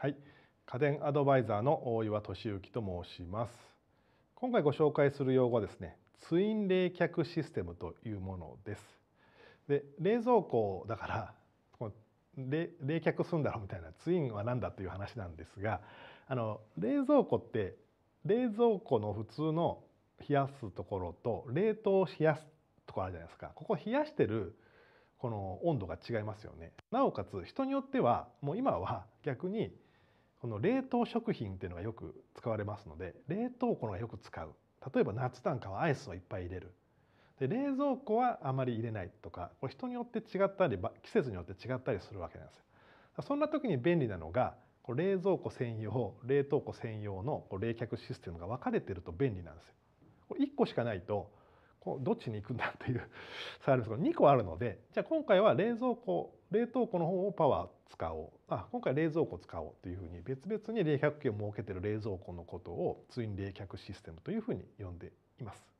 はい、家電アドバイザーの大岩俊之と申します今回ご紹介する用語はですねツイン冷却システムというものですで冷蔵庫だから冷却するんだろうみたいなツインは何だという話なんですがあの冷蔵庫って冷蔵庫の普通の冷やすところと冷凍冷やすところあるじゃないですかここ冷やしてるこの温度が違いますよねなおかつ人によってはもう今は逆にこの冷凍食品っていうのがよく使われますので冷凍庫がよく使う例えば夏なんかはアイスをいっぱい入れるで冷蔵庫はあまり入れないとかこれ人によって違ったり季節によって違ったりするわけなんですよ。そんな時に便利なのが冷蔵庫専用冷凍庫専用の冷却システムが分かれてると便利なんですよ。これ1個しかないとどっちに行くんだっていう差 があるんですけど2個あるのでじゃあ今回は冷蔵庫冷凍庫の方をパワー使おうあ今回冷蔵庫使おうというふうに別々に冷却器を設けてる冷蔵庫のことをツイン冷却システムというふうに呼んでいます。